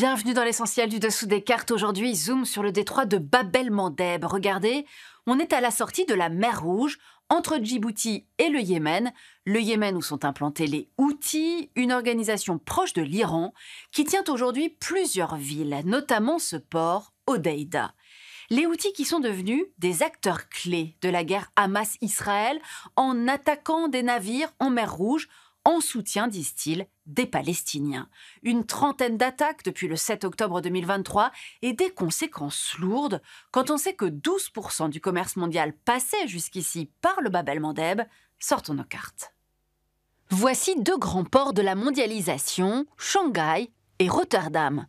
Bienvenue dans l'essentiel du dessous des cartes. Aujourd'hui, zoom sur le détroit de Babel-Mandeb. Regardez, on est à la sortie de la mer Rouge, entre Djibouti et le Yémen. Le Yémen où sont implantés les Houthis, une organisation proche de l'Iran, qui tient aujourd'hui plusieurs villes, notamment ce port, Odeida. Les Houthis qui sont devenus des acteurs clés de la guerre Hamas-Israël en attaquant des navires en mer Rouge en soutien, disent-ils, des Palestiniens. Une trentaine d'attaques depuis le 7 octobre 2023 et des conséquences lourdes quand on sait que 12% du commerce mondial passait jusqu'ici par le Babel Mandeb. Sortons nos cartes. Voici deux grands ports de la mondialisation, Shanghai et Rotterdam.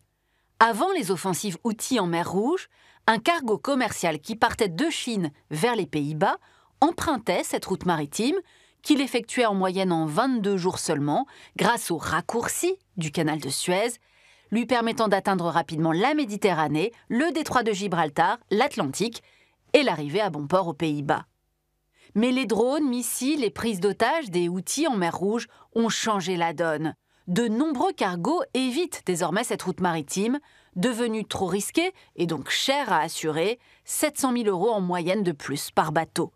Avant les offensives outils en mer Rouge, un cargo commercial qui partait de Chine vers les Pays-Bas empruntait cette route maritime qu'il effectuait en moyenne en 22 jours seulement, grâce au raccourci du canal de Suez, lui permettant d'atteindre rapidement la Méditerranée, le détroit de Gibraltar, l'Atlantique et l'arrivée à bon port aux Pays-Bas. Mais les drones, missiles et prises d'otages des outils en mer Rouge ont changé la donne. De nombreux cargos évitent désormais cette route maritime, devenue trop risquée et donc chère à assurer, 700 000 euros en moyenne de plus par bateau.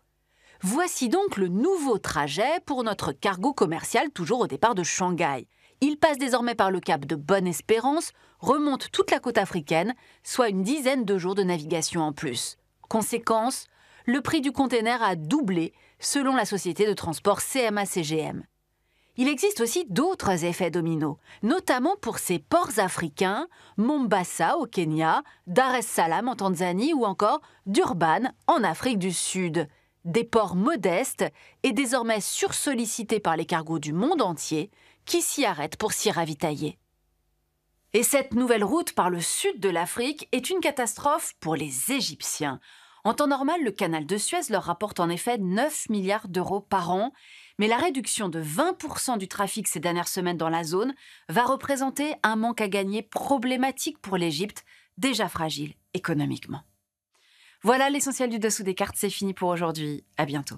Voici donc le nouveau trajet pour notre cargo commercial toujours au départ de Shanghai. Il passe désormais par le cap de Bonne-Espérance, remonte toute la côte africaine, soit une dizaine de jours de navigation en plus. Conséquence, le prix du container a doublé selon la société de transport CMA-CGM. Il existe aussi d'autres effets dominos, notamment pour ces ports africains, Mombasa au Kenya, Dar es Salaam en Tanzanie ou encore Durban en Afrique du Sud des ports modestes et désormais sursollicités par les cargos du monde entier qui s'y arrêtent pour s'y ravitailler. Et cette nouvelle route par le sud de l'Afrique est une catastrophe pour les Égyptiens. En temps normal, le canal de Suez leur rapporte en effet 9 milliards d'euros par an, mais la réduction de 20% du trafic ces dernières semaines dans la zone va représenter un manque à gagner problématique pour l'Égypte, déjà fragile économiquement. Voilà l'essentiel du dessous des cartes, c'est fini pour aujourd'hui. À bientôt.